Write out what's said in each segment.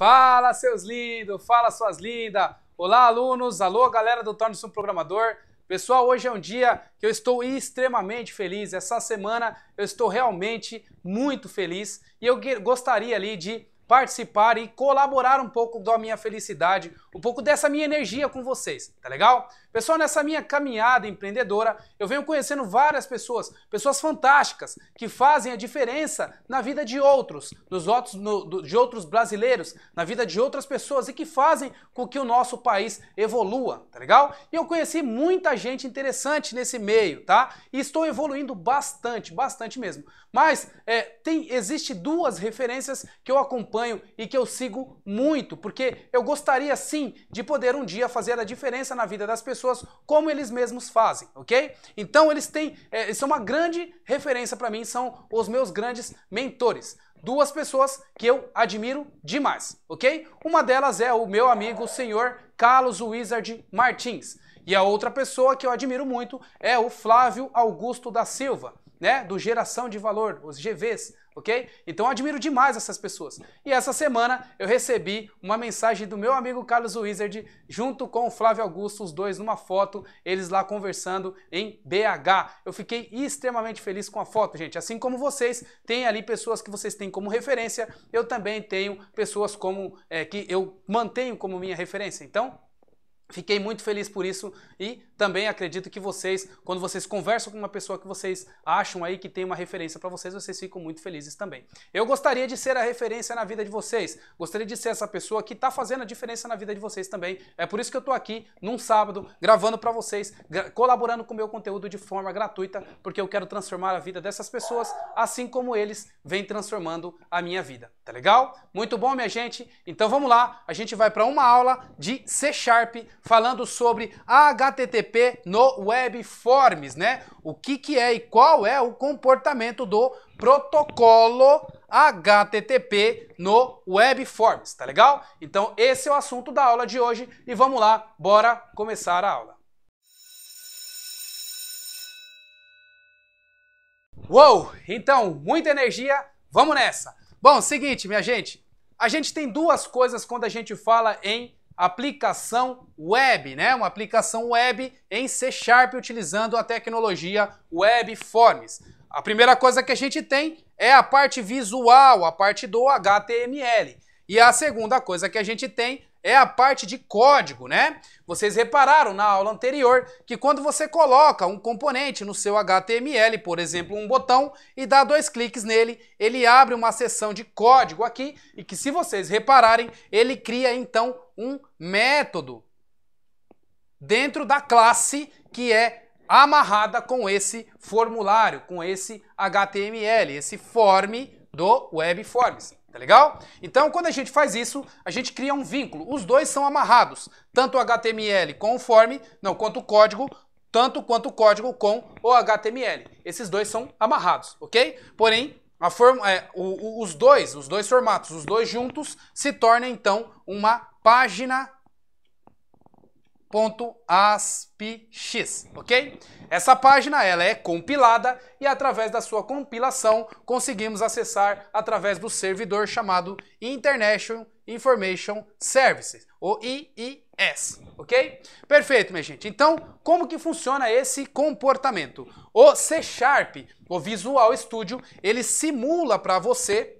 Fala, seus lindos! Fala, suas lindas! Olá, alunos! Alô, galera do Torne-se um Programador! Pessoal, hoje é um dia que eu estou extremamente feliz. Essa semana eu estou realmente muito feliz e eu gostaria ali de participar e colaborar um pouco da minha felicidade, um pouco dessa minha energia com vocês, tá legal? Pessoal, nessa minha caminhada empreendedora, eu venho conhecendo várias pessoas, pessoas fantásticas, que fazem a diferença na vida de outros, dos outros no, do, de outros brasileiros, na vida de outras pessoas e que fazem com que o nosso país evolua, tá legal? E eu conheci muita gente interessante nesse meio, tá? E estou evoluindo bastante, bastante mesmo. Mas é, tem, existe duas referências que eu acompanho e que eu sigo muito, porque eu gostaria sim de poder um dia fazer a diferença na vida das pessoas como eles mesmos fazem, ok? Então eles têm, é, são uma grande referência para mim, são os meus grandes mentores. Duas pessoas que eu admiro demais, ok? Uma delas é o meu amigo, o senhor Carlos Wizard Martins. E a outra pessoa que eu admiro muito é o Flávio Augusto da Silva, né? Do Geração de Valor, os GVs ok? Então eu admiro demais essas pessoas. E essa semana eu recebi uma mensagem do meu amigo Carlos Wizard, junto com o Flávio Augusto, os dois numa foto, eles lá conversando em BH. Eu fiquei extremamente feliz com a foto, gente. Assim como vocês, têm ali pessoas que vocês têm como referência, eu também tenho pessoas como é, que eu mantenho como minha referência. Então, Fiquei muito feliz por isso e também acredito que vocês, quando vocês conversam com uma pessoa que vocês acham aí que tem uma referência para vocês, vocês ficam muito felizes também. Eu gostaria de ser a referência na vida de vocês. Gostaria de ser essa pessoa que está fazendo a diferença na vida de vocês também. É por isso que eu estou aqui num sábado gravando para vocês, gra colaborando com o meu conteúdo de forma gratuita, porque eu quero transformar a vida dessas pessoas, assim como eles vêm transformando a minha vida. Tá legal? Muito bom, minha gente. Então vamos lá. A gente vai para uma aula de C Sharp falando sobre HTTP no Web Forms, né? O que, que é e qual é o comportamento do protocolo HTTP no Web Forms, tá legal? Então esse é o assunto da aula de hoje e vamos lá, bora começar a aula. Uou! Então, muita energia, vamos nessa! Bom, seguinte, minha gente, a gente tem duas coisas quando a gente fala em aplicação web, né? Uma aplicação web em C Sharp utilizando a tecnologia Web Forms. A primeira coisa que a gente tem é a parte visual, a parte do HTML. E a segunda coisa que a gente tem é a parte de código, né? Vocês repararam na aula anterior que quando você coloca um componente no seu HTML, por exemplo, um botão, e dá dois cliques nele, ele abre uma seção de código aqui e que, se vocês repararem, ele cria então um método dentro da classe que é amarrada com esse formulário, com esse HTML, esse form do WebForms. Tá legal? Então, quando a gente faz isso, a gente cria um vínculo. Os dois são amarrados, tanto o HTML com o form, não, quanto o código, tanto quanto o código com o HTML. Esses dois são amarrados, ok? Porém, forma, é, o, o, os dois, os dois formatos, os dois juntos, se tornam então uma página .aspx, ok? Essa página ela é compilada e através da sua compilação conseguimos acessar através do servidor chamado International Information Services, ou IIS, ok? Perfeito, minha gente. Então, como que funciona esse comportamento? O C Sharp, o Visual Studio, ele simula para você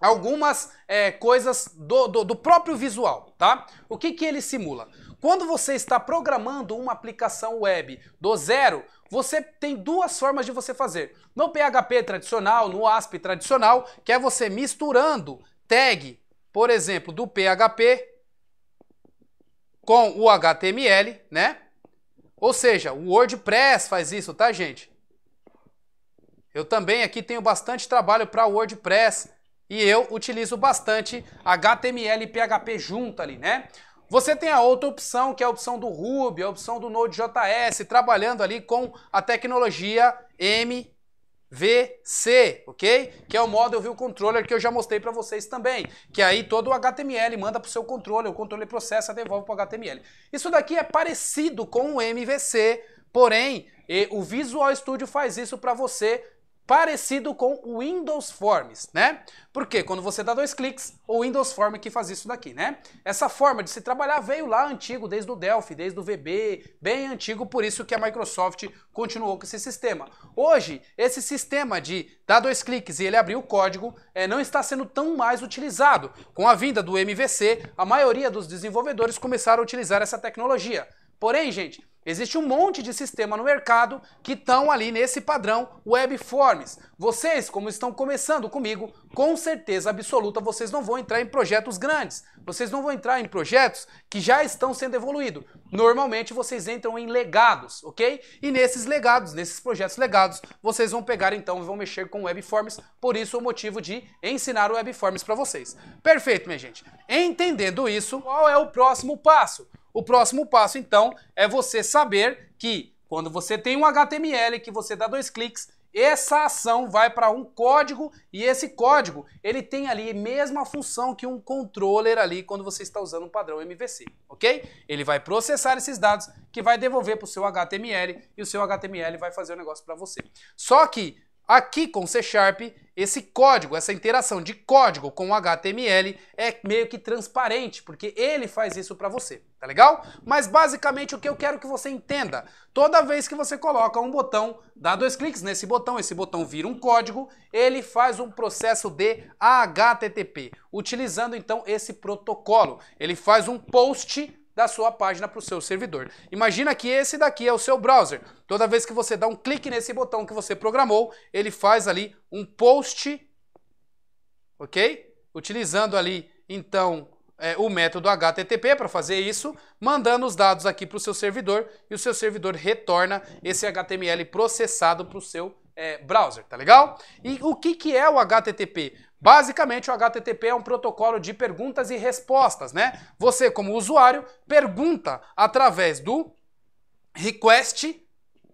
algumas é, coisas do, do, do próprio visual, tá? O que que ele simula? Quando você está programando uma aplicação web do zero, você tem duas formas de você fazer. No PHP tradicional, no ASP tradicional, que é você misturando tag, por exemplo, do PHP com o HTML, né? Ou seja, o WordPress faz isso, tá, gente? Eu também aqui tenho bastante trabalho para o WordPress e eu utilizo bastante HTML e PHP junto ali, né? Você tem a outra opção, que é a opção do Ruby, a opção do Node.js, trabalhando ali com a tecnologia MVC, ok? Que é o Model View Controller que eu já mostrei para vocês também, que aí todo o HTML manda para o seu controle, o controle processa, devolve para o HTML. Isso daqui é parecido com o MVC, porém o Visual Studio faz isso para você parecido com o Windows Forms, né? Porque quando você dá dois cliques, o Windows Form que faz isso daqui, né? Essa forma de se trabalhar veio lá antigo, desde o Delphi, desde o VB, bem antigo, por isso que a Microsoft continuou com esse sistema. Hoje, esse sistema de dar dois cliques e ele abrir o código é, não está sendo tão mais utilizado. Com a vinda do MVC, a maioria dos desenvolvedores começaram a utilizar essa tecnologia. Porém, gente, Existe um monte de sistema no mercado que estão ali nesse padrão Webforms. Vocês, como estão começando comigo, com certeza absoluta vocês não vão entrar em projetos grandes. Vocês não vão entrar em projetos que já estão sendo evoluídos. Normalmente vocês entram em legados, ok? E nesses legados, nesses projetos legados, vocês vão pegar então e vão mexer com Webforms. Por isso o motivo de ensinar o Webforms para vocês. Perfeito, minha gente. Entendendo isso, qual é o próximo passo? O próximo passo, então, é você saber que quando você tem um HTML que você dá dois cliques, essa ação vai para um código e esse código ele tem ali a mesma função que um controller ali quando você está usando um padrão MVC, ok? Ele vai processar esses dados que vai devolver para o seu HTML e o seu HTML vai fazer o negócio para você. Só que Aqui com C Sharp, esse código, essa interação de código com HTML é meio que transparente, porque ele faz isso para você, tá legal? Mas basicamente o que eu quero que você entenda, toda vez que você coloca um botão, dá dois cliques nesse botão, esse botão vira um código, ele faz um processo de HTTP, utilizando então esse protocolo. Ele faz um post da sua página para o seu servidor. Imagina que esse daqui é o seu browser. Toda vez que você dá um clique nesse botão que você programou, ele faz ali um post, ok? Utilizando ali, então, é, o método HTTP para fazer isso, mandando os dados aqui para o seu servidor e o seu servidor retorna esse HTML processado para o seu é, browser, tá legal? E o que, que é o HTTP? Basicamente, o HTTP é um protocolo de perguntas e respostas, né? Você, como usuário, pergunta através do request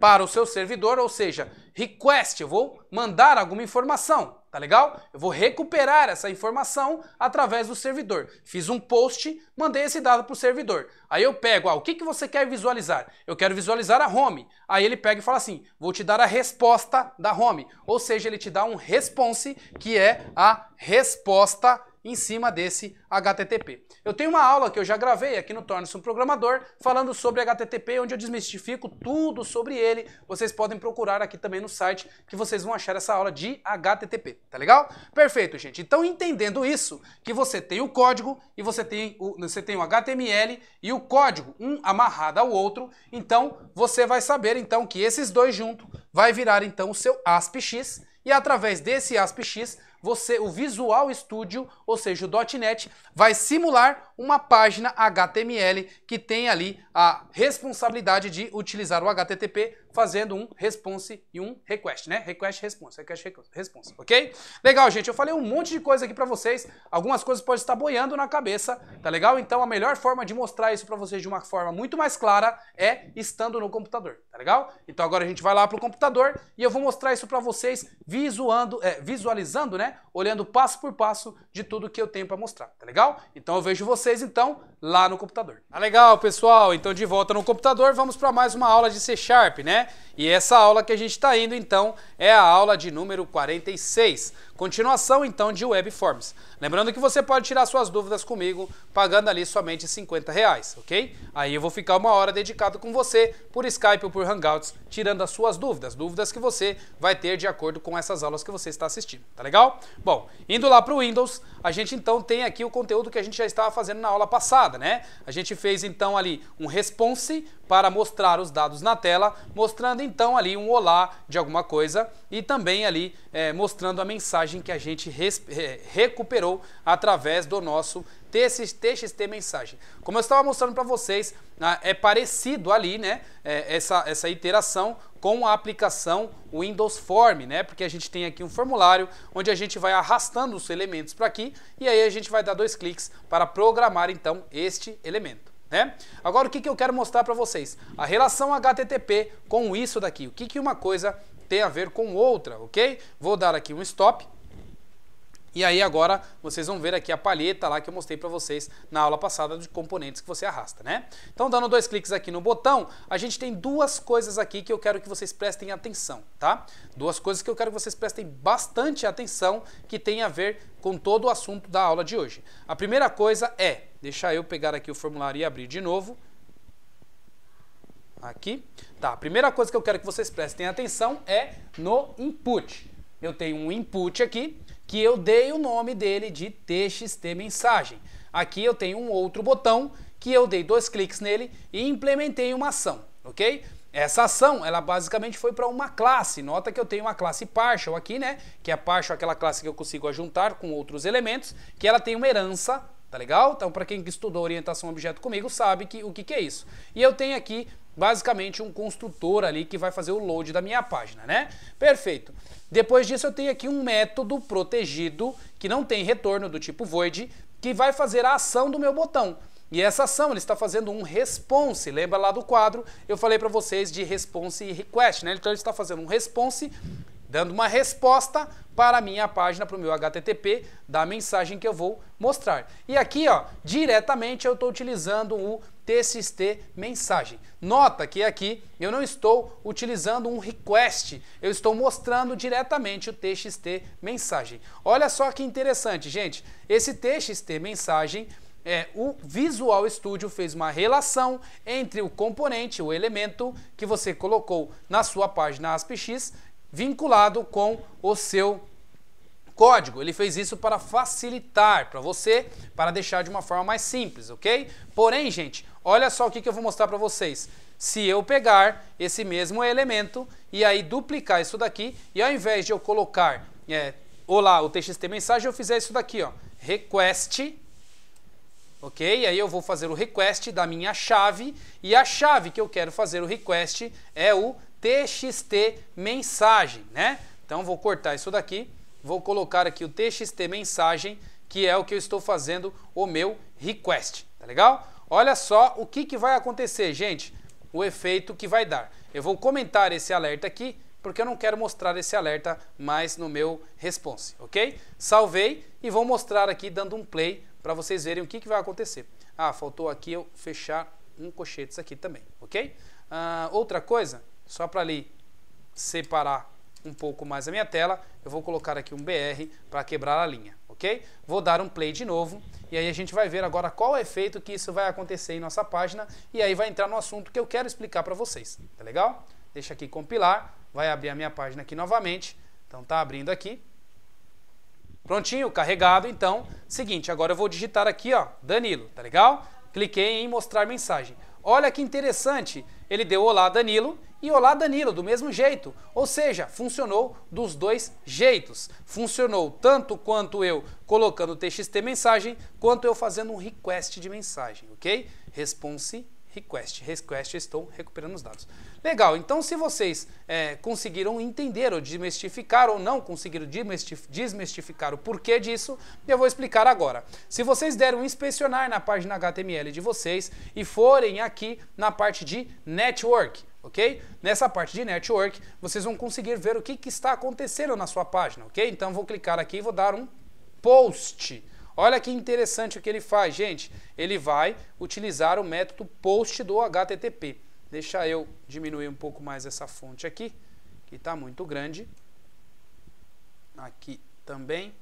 para o seu servidor, ou seja, request, eu vou mandar alguma informação. Tá legal? Eu vou recuperar essa informação através do servidor. Fiz um post, mandei esse dado para o servidor. Aí eu pego, ah, o que, que você quer visualizar? Eu quero visualizar a home. Aí ele pega e fala assim, vou te dar a resposta da home. Ou seja, ele te dá um response, que é a resposta em cima desse HTTP. Eu tenho uma aula que eu já gravei aqui no Torne-se um Programador falando sobre HTTP, onde eu desmistifico tudo sobre ele. Vocês podem procurar aqui também no site que vocês vão achar essa aula de HTTP, tá legal? Perfeito, gente. Então, entendendo isso, que você tem o código e você tem o, você tem o HTML e o código um amarrado ao outro, então você vai saber então que esses dois juntos vai virar então o seu ASP-X e através desse ASP-X você o Visual Studio, ou seja, o .NET, vai simular uma página HTML que tem ali a responsabilidade de utilizar o HTTP fazendo um response e um request, né? Request response, request response, ok? Legal, gente, eu falei um monte de coisa aqui para vocês, algumas coisas podem estar boiando na cabeça, tá legal? Então a melhor forma de mostrar isso para vocês de uma forma muito mais clara é estando no computador, tá legal? Então agora a gente vai lá pro computador e eu vou mostrar isso para vocês visuando, é, visualizando, né? Olhando passo por passo de tudo que eu tenho para mostrar, tá legal? Então eu vejo vocês então lá no computador. Tá legal, pessoal? Então de volta no computador, vamos para mais uma aula de C Sharp, né? E essa aula que a gente está indo então é a aula de número 46. Continuação então de Webforms. Lembrando que você pode tirar suas dúvidas comigo pagando ali somente 50 reais, ok? Aí eu vou ficar uma hora dedicado com você por Skype ou por Hangouts, tirando as suas dúvidas, dúvidas que você vai ter de acordo com essas aulas que você está assistindo, tá legal? Bom, indo lá para o Windows, a gente então tem aqui o conteúdo que a gente já estava fazendo na aula passada, né? A gente fez então ali um response para mostrar os dados na tela, mostrando então ali um olá de alguma coisa e também ali é, mostrando a mensagem mensagem que a gente recuperou através do nosso TXT mensagem. Como eu estava mostrando para vocês, ah, é parecido ali, né? É, essa, essa iteração com a aplicação Windows Form, né? Porque a gente tem aqui um formulário onde a gente vai arrastando os elementos para aqui e aí a gente vai dar dois cliques para programar então este elemento. Né? Agora o que, que eu quero mostrar para vocês? A relação HTTP com isso daqui. O que, que uma coisa tem a ver com outra, ok? Vou dar aqui um stop e aí agora vocês vão ver aqui a palheta lá que eu mostrei para vocês na aula passada de componentes que você arrasta, né? Então dando dois cliques aqui no botão, a gente tem duas coisas aqui que eu quero que vocês prestem atenção, tá? Duas coisas que eu quero que vocês prestem bastante atenção que tem a ver com todo o assunto da aula de hoje. A primeira coisa é, deixa eu pegar aqui o formulário e abrir de novo, aqui. Tá, a primeira coisa que eu quero que vocês prestem atenção é no input. Eu tenho um input aqui que eu dei o nome dele de TXT Mensagem. Aqui eu tenho um outro botão que eu dei dois cliques nele e implementei uma ação, ok? Essa ação, ela basicamente foi para uma classe. Nota que eu tenho uma classe partial aqui, né? Que é partial aquela classe que eu consigo juntar com outros elementos, que ela tem uma herança, tá legal? Então, para quem estudou orientação objeto comigo, sabe que, o que, que é isso. E eu tenho aqui basicamente um construtor ali que vai fazer o load da minha página, né? Perfeito. Depois disso eu tenho aqui um método protegido que não tem retorno do tipo void, que vai fazer a ação do meu botão. E essa ação ele está fazendo um response. Lembra lá do quadro? Eu falei para vocês de response e request, né? Então ele está fazendo um response dando uma resposta para a minha página, para o meu HTTP, da mensagem que eu vou mostrar. E aqui, ó, diretamente eu estou utilizando o TXT mensagem. Nota que aqui eu não estou utilizando um request, eu estou mostrando diretamente o TXT mensagem. Olha só que interessante, gente. Esse TXT mensagem é, o Visual Studio fez uma relação entre o componente, o elemento que você colocou na sua página AspX vinculado com o seu código. Ele fez isso para facilitar para você, para deixar de uma forma mais simples, ok? Porém, gente, olha só o que, que eu vou mostrar para vocês. Se eu pegar esse mesmo elemento e aí duplicar isso daqui, e ao invés de eu colocar, é, olá, o txt mensagem, eu fizer isso daqui, ó, request, ok? E aí eu vou fazer o request da minha chave, e a chave que eu quero fazer o request é o TXT mensagem, né? Então vou cortar isso daqui, vou colocar aqui o TXT mensagem, que é o que eu estou fazendo o meu request, tá legal? Olha só o que, que vai acontecer, gente, o efeito que vai dar. Eu vou comentar esse alerta aqui, porque eu não quero mostrar esse alerta mais no meu response, ok? Salvei e vou mostrar aqui dando um play para vocês verem o que, que vai acontecer. Ah, faltou aqui eu fechar um cochete aqui também, ok? Ah, outra coisa, só para ali separar um pouco mais a minha tela, eu vou colocar aqui um BR para quebrar a linha, ok? Vou dar um play de novo e aí a gente vai ver agora qual é o efeito que isso vai acontecer em nossa página e aí vai entrar no assunto que eu quero explicar para vocês, tá legal? Deixa aqui compilar, vai abrir a minha página aqui novamente, então tá abrindo aqui. Prontinho, carregado, então, seguinte, agora eu vou digitar aqui, ó, Danilo, tá legal? Cliquei em mostrar mensagem. Olha que interessante, ele deu olá Danilo e olá Danilo, do mesmo jeito. Ou seja, funcionou dos dois jeitos. Funcionou tanto quanto eu colocando o TXT mensagem, quanto eu fazendo um request de mensagem, ok? Response request. Request, estou recuperando os dados. Legal, então se vocês é, conseguiram entender ou desmistificar ou não conseguiram desmistificar o porquê disso, eu vou explicar agora. Se vocês deram inspecionar na página HTML de vocês e forem aqui na parte de Network, ok? Nessa parte de network, vocês vão conseguir ver o que, que está acontecendo na sua página, ok? Então vou clicar aqui e vou dar um post. Olha que interessante o que ele faz, gente. Ele vai utilizar o método post do HTTP. Deixa eu diminuir um pouco mais essa fonte aqui, que está muito grande. Aqui também.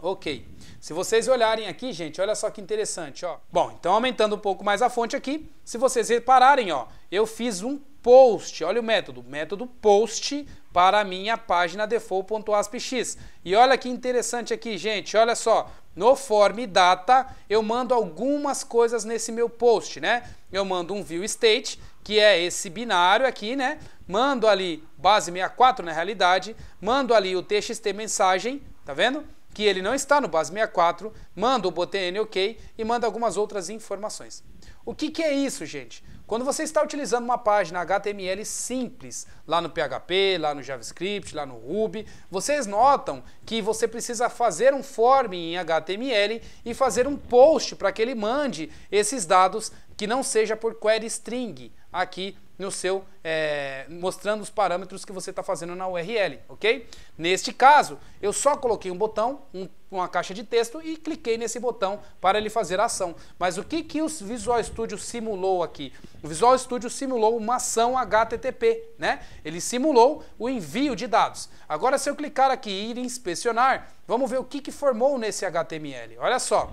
Ok. Se vocês olharem aqui, gente, olha só que interessante, ó. Bom, então aumentando um pouco mais a fonte aqui, se vocês repararem, ó, eu fiz um post, olha o método, método post para a minha página default.aspx. E olha que interessante aqui, gente, olha só, no form data eu mando algumas coisas nesse meu post, né? Eu mando um view state, que é esse binário aqui, né? Mando ali base 64 na realidade, mando ali o txt mensagem, tá vendo? que ele não está no base 64, manda o botão ok e manda algumas outras informações. O que, que é isso, gente? Quando você está utilizando uma página HTML simples, lá no PHP, lá no JavaScript, lá no Ruby, vocês notam que você precisa fazer um form em HTML e fazer um post para que ele mande esses dados que não seja por query string aqui no seu, é, mostrando os parâmetros que você está fazendo na URL, ok? Neste caso, eu só coloquei um botão, um, uma caixa de texto e cliquei nesse botão para ele fazer a ação. Mas o que, que o Visual Studio simulou aqui? O Visual Studio simulou uma ação HTTP, né? Ele simulou o envio de dados. Agora, se eu clicar aqui e ir inspecionar, vamos ver o que, que formou nesse HTML. Olha só,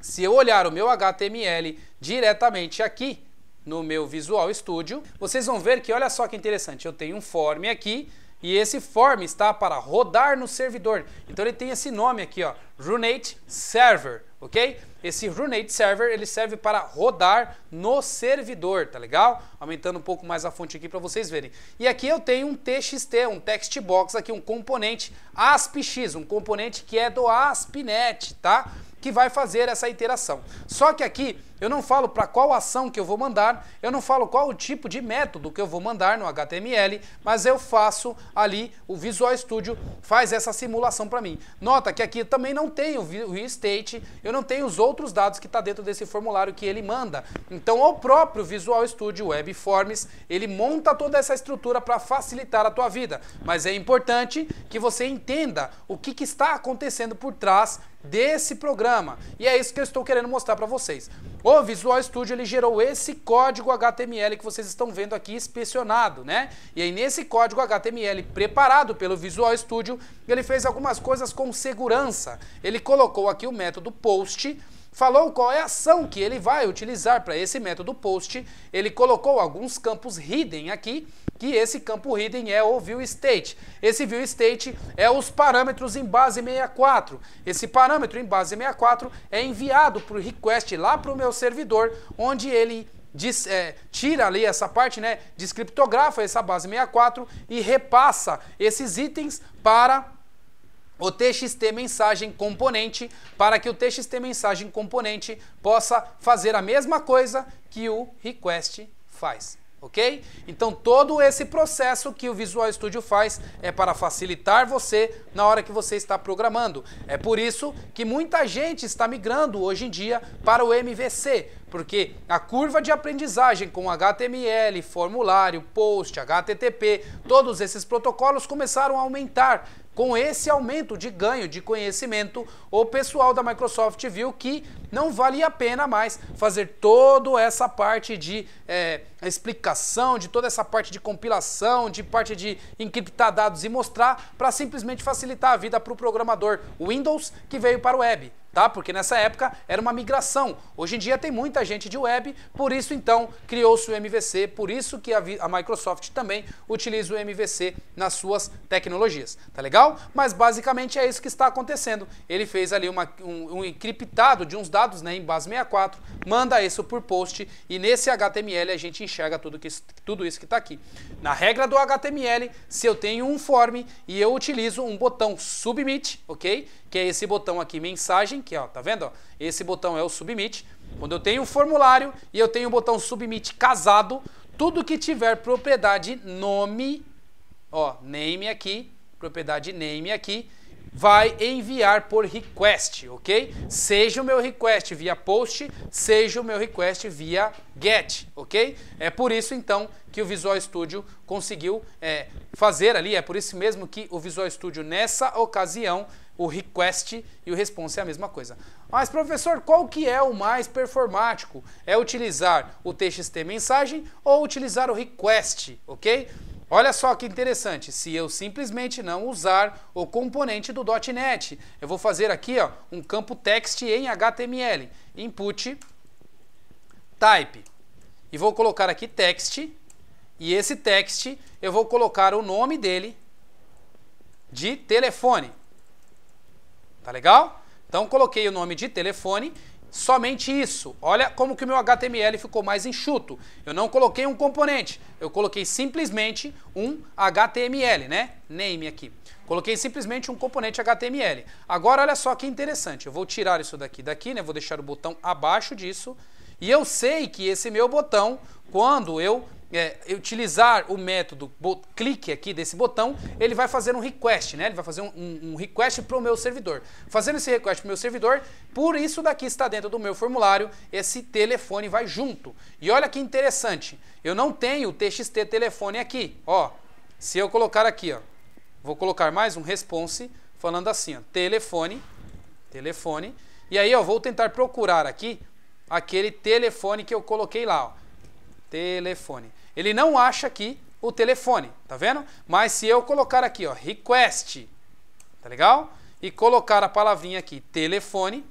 se eu olhar o meu HTML diretamente aqui, no meu Visual Studio, vocês vão ver que olha só que interessante, eu tenho um form aqui e esse form está para rodar no servidor. Então ele tem esse nome aqui, ó, Runate Server, ok? Esse Runate Server ele serve para rodar no servidor, tá legal? Aumentando um pouco mais a fonte aqui para vocês verem. E aqui eu tenho um TXT, um text box aqui, um componente ASP-X, um componente que é do ASP.NET, tá? Que vai fazer essa interação. Só que aqui eu não falo para qual ação que eu vou mandar, eu não falo qual o tipo de método que eu vou mandar no HTML, mas eu faço ali, o Visual Studio faz essa simulação para mim. Nota que aqui também não tem o restate, eu não tenho os outros dados que está dentro desse formulário que ele manda. Então, o próprio Visual Studio Web Forms, ele monta toda essa estrutura para facilitar a tua vida. Mas é importante que você entenda o que, que está acontecendo por trás desse programa. E é isso que eu estou querendo mostrar para vocês. O Visual Studio ele gerou esse código HTML que vocês estão vendo aqui inspecionado, né? E aí nesse código HTML preparado pelo Visual Studio, ele fez algumas coisas com segurança. Ele colocou aqui o método post falou qual é a ação que ele vai utilizar para esse método POST. Ele colocou alguns campos hidden aqui, que esse campo hidden é o view state. Esse view state é os parâmetros em base 64. Esse parâmetro em base 64 é enviado para o request lá para o meu servidor, onde ele Diz, é, tira ali essa parte, né, descriptografa essa base 64 e repassa esses itens para o TXT mensagem componente para que o TXT mensagem componente possa fazer a mesma coisa que o request faz. Ok? Então todo esse processo que o Visual Studio faz é para facilitar você na hora que você está programando. É por isso que muita gente está migrando hoje em dia para o MVC, porque a curva de aprendizagem com HTML, formulário, post, HTTP, todos esses protocolos começaram a aumentar. Com esse aumento de ganho de conhecimento, o pessoal da Microsoft viu que não valia a pena mais fazer toda essa parte de é, explicação, de toda essa parte de compilação, de parte de encriptar dados e mostrar, para simplesmente facilitar a vida para o programador Windows que veio para o web tá? Porque nessa época era uma migração. Hoje em dia tem muita gente de web, por isso então criou-se o MVC, por isso que a, a, Microsoft também utiliza o MVC nas suas tecnologias, tá legal? Mas basicamente é isso que está acontecendo. Ele fez ali uma, um, um encriptado de uns dados né, em base 64, manda isso por post e nesse HTML a gente enxerga tudo, que, tudo isso que está aqui. Na regra do HTML, se eu tenho um form e eu utilizo um botão submit, ok? Que é esse botão aqui, mensagem, aqui, ó, tá vendo? Esse botão é o submit. Quando eu tenho o formulário e eu tenho o botão submit casado, tudo que tiver propriedade nome, ó, name aqui, propriedade name aqui, vai enviar por request, ok? Seja o meu request via post, seja o meu request via get, ok? É por isso então que o Visual Studio conseguiu é, fazer ali, é por isso mesmo que o Visual Studio nessa ocasião o request e o response é a mesma coisa. Mas professor, qual que é o mais performático? É utilizar o txt mensagem ou utilizar o request, ok? Olha só que interessante, se eu simplesmente não usar o componente do .NET, eu vou fazer aqui ó, um campo text em HTML, input type, e vou colocar aqui text, e esse text eu vou colocar o nome dele de telefone, tá legal? Então coloquei o nome de telefone Somente isso. Olha como que o meu HTML ficou mais enxuto. Eu não coloquei um componente, eu coloquei simplesmente um HTML, né? Name aqui. Coloquei simplesmente um componente HTML. Agora olha só que interessante. Eu vou tirar isso daqui daqui, né? Vou deixar o botão abaixo disso. E eu sei que esse meu botão, quando eu é, utilizar o método clique aqui desse botão, ele vai fazer um request, né? Ele vai fazer um, um, um request para o meu servidor. Fazendo esse request para o meu servidor, por isso daqui está dentro do meu formulário, esse telefone vai junto. E olha que interessante, eu não tenho o TXT telefone aqui, ó. Se eu colocar aqui, ó, vou colocar mais um response falando assim, ó, telefone, telefone. E aí, ó, vou tentar procurar aqui aquele telefone que eu coloquei lá, ó telefone ele não acha aqui o telefone, tá vendo? Mas se eu colocar aqui, ó, request, tá legal? E colocar a palavrinha aqui, telefone,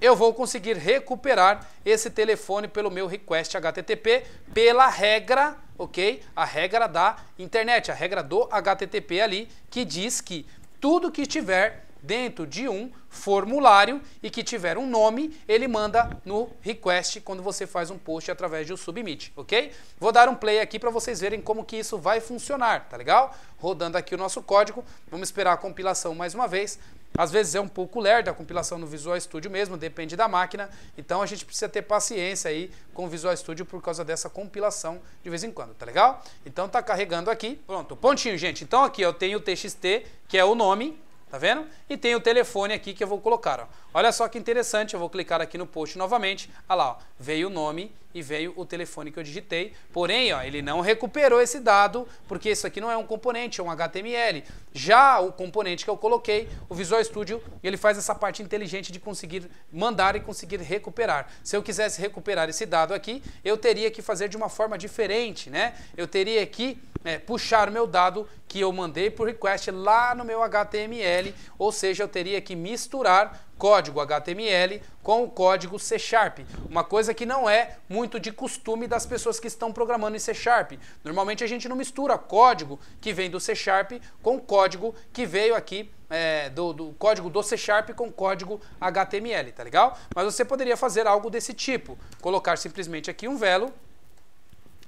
eu vou conseguir recuperar esse telefone pelo meu request HTTP pela regra, ok? A regra da internet, a regra do HTTP ali, que diz que tudo que estiver dentro de um formulário e que tiver um nome, ele manda no request quando você faz um post através de um submit, ok? Vou dar um play aqui para vocês verem como que isso vai funcionar, tá legal? Rodando aqui o nosso código, vamos esperar a compilação mais uma vez. Às vezes é um pouco lerda a compilação no Visual Studio mesmo, depende da máquina, então a gente precisa ter paciência aí com o Visual Studio por causa dessa compilação de vez em quando, tá legal? Então tá carregando aqui, pronto, pontinho gente, então aqui eu tenho o txt, que é o nome, Tá vendo? E tem o telefone aqui que eu vou colocar. Ó. Olha só que interessante, eu vou clicar aqui no post novamente. Olha lá, ó, veio o nome e veio o telefone que eu digitei. Porém, ó, ele não recuperou esse dado, porque isso aqui não é um componente, é um HTML. Já o componente que eu coloquei, o Visual Studio, ele faz essa parte inteligente de conseguir mandar e conseguir recuperar. Se eu quisesse recuperar esse dado aqui, eu teria que fazer de uma forma diferente, né? Eu teria que é, puxar meu dado que eu mandei por request lá no meu HTML, ou seja, eu teria que misturar código HTML com o código C Sharp, uma coisa que não é muito de costume das pessoas que estão programando em C Sharp. Normalmente a gente não mistura código que vem do C Sharp com código que veio aqui é, do, do, código do C Sharp com código HTML, tá legal? Mas você poderia fazer algo desse tipo, colocar simplesmente aqui um velo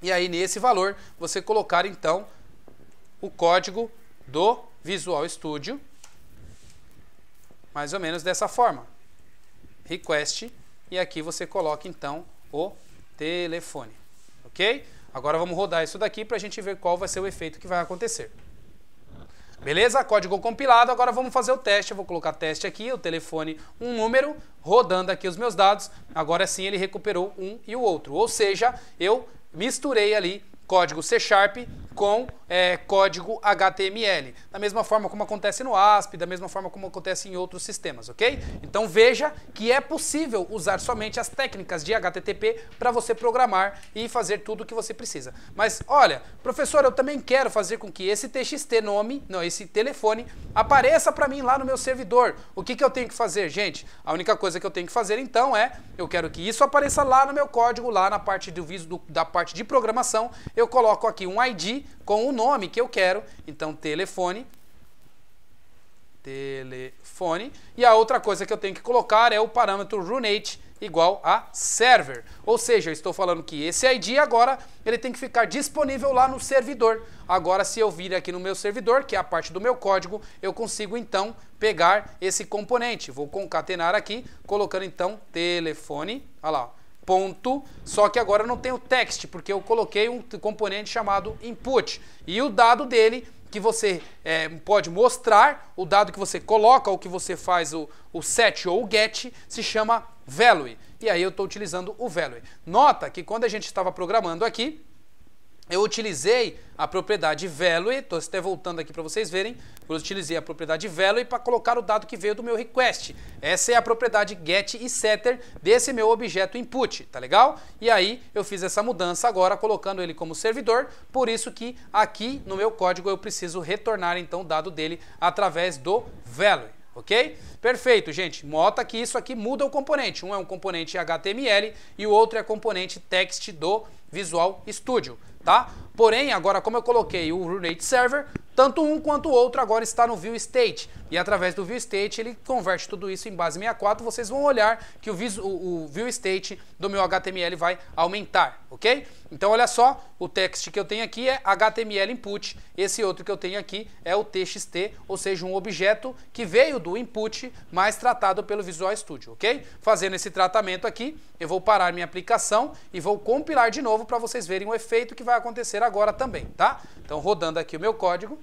e aí nesse valor você colocar então o código do Visual Studio mais ou menos dessa forma. Request e aqui você coloca então o telefone, ok? Agora vamos rodar isso daqui para a gente ver qual vai ser o efeito que vai acontecer. Beleza? Código compilado. Agora vamos fazer o teste. Eu vou colocar teste aqui, o telefone, um número, rodando aqui os meus dados. Agora sim ele recuperou um e o outro. Ou seja, eu misturei ali código C Sharp com é, código HTML. Da mesma forma como acontece no ASP, da mesma forma como acontece em outros sistemas, ok? Então veja que é possível usar somente as técnicas de HTTP para você programar e fazer tudo o que você precisa. Mas olha, professor, eu também quero fazer com que esse TXT nome, não, esse telefone, apareça para mim lá no meu servidor. O que, que eu tenho que fazer, gente? A única coisa que eu tenho que fazer então é, eu quero que isso apareça lá no meu código, lá na parte do, do da parte de programação, eu coloco aqui um ID com o nome que eu quero, então telefone, telefone, e a outra coisa que eu tenho que colocar é o parâmetro runate igual a server, ou seja, eu estou falando que esse ID agora ele tem que ficar disponível lá no servidor. Agora se eu vir aqui no meu servidor, que é a parte do meu código, eu consigo então pegar esse componente. Vou concatenar aqui, colocando então telefone, olha lá, ponto, só que agora não tem o text, porque eu coloquei um componente chamado input. E o dado dele que você é, pode mostrar, o dado que você coloca ou que você faz o, o set ou o get, se chama value. E aí eu estou utilizando o value. Nota que quando a gente estava programando aqui, eu utilizei a propriedade value, estou até voltando aqui para vocês verem, eu utilizei a propriedade value para colocar o dado que veio do meu request. Essa é a propriedade get e setter desse meu objeto input, tá legal? E aí eu fiz essa mudança agora colocando ele como servidor, por isso que aqui no meu código eu preciso retornar então o dado dele através do value. Ok? Perfeito, gente. Nota que isso aqui muda o componente. Um é um componente HTML e o outro é componente text do Visual Studio tá? Porém, agora como eu coloquei o Runate Server, tanto um quanto o outro agora está no View State. E através do View State ele converte tudo isso em base 64. Vocês vão olhar que o, o View State do meu HTML vai aumentar, ok? Então olha só, o text que eu tenho aqui é HTML input. Esse outro que eu tenho aqui é o TXT, ou seja, um objeto que veio do input, mas tratado pelo Visual Studio, ok? Fazendo esse tratamento aqui, eu vou parar minha aplicação e vou compilar de novo para vocês verem o efeito que vai acontecer agora também, tá? Então rodando aqui o meu código.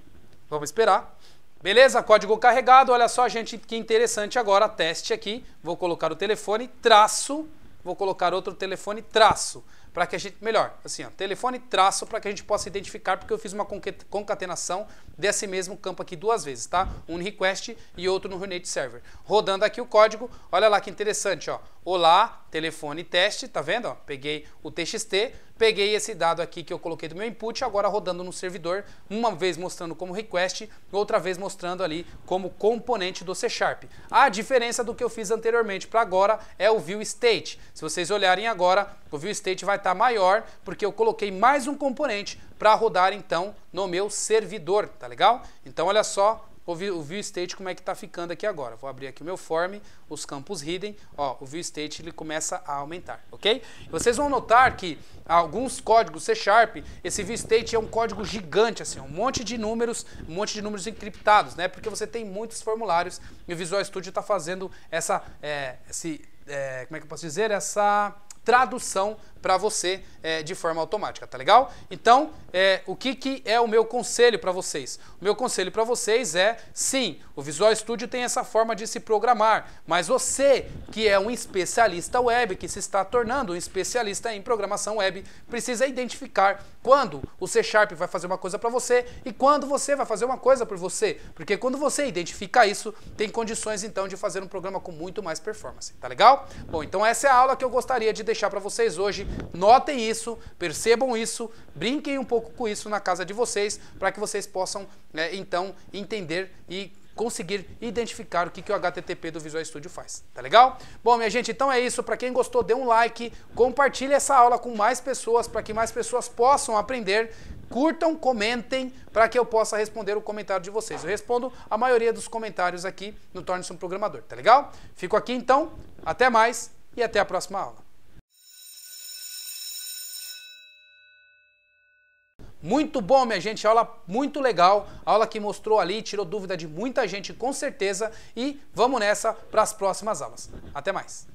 Vamos esperar. Beleza? Código carregado. Olha só, gente, que interessante agora. Teste aqui. Vou colocar o telefone traço. Vou colocar outro telefone traço. Para que a gente. Melhor, assim, ó, telefone traço para que a gente possa identificar, porque eu fiz uma concatenação desse mesmo campo aqui duas vezes, tá? Um request e outro no Runate Server. Rodando aqui o código, olha lá que interessante, ó. Olá, telefone teste, tá vendo? Ó, peguei o TXT, peguei esse dado aqui que eu coloquei do meu input, agora rodando no servidor, uma vez mostrando como request, outra vez mostrando ali como componente do C Sharp. A diferença do que eu fiz anteriormente para agora é o view state. Se vocês olharem agora, o view state vai estar tá maior, porque eu coloquei mais um componente para rodar então no meu servidor, tá legal? Então olha só, o view state como é que está ficando aqui agora. Vou abrir aqui o meu form, os campos hidden, ó, o view state ele começa a aumentar, ok? Vocês vão notar que alguns códigos C Sharp, esse view state é um código gigante, assim, um monte de números, um monte de números encriptados, né? Porque você tem muitos formulários e o Visual Studio está fazendo essa, é, esse, é, como é que eu posso dizer, essa tradução para você é, de forma automática, tá legal? Então, é, o que, que é o meu conselho para vocês? O meu conselho para vocês é, sim, o Visual Studio tem essa forma de se programar, mas você, que é um especialista web, que se está tornando um especialista em programação web, precisa identificar quando o C Sharp vai fazer uma coisa para você e quando você vai fazer uma coisa por você, porque quando você identifica isso, tem condições então de fazer um programa com muito mais performance, tá legal? Bom, então essa é a aula que eu gostaria de deixar deixar para vocês hoje. Notem isso, percebam isso, brinquem um pouco com isso na casa de vocês, para que vocês possam, é, então, entender e conseguir identificar o que, que o HTTP do Visual Studio faz, tá legal? Bom, minha gente, então é isso. Para quem gostou, dê um like, compartilhe essa aula com mais pessoas, para que mais pessoas possam aprender. Curtam, comentem, para que eu possa responder o comentário de vocês. Eu respondo a maioria dos comentários aqui no Torne-se um Programador, tá legal? Fico aqui então, até mais e até a próxima aula. Muito bom, minha gente, aula muito legal, aula que mostrou ali, tirou dúvida de muita gente com certeza e vamos nessa para as próximas aulas. Até mais!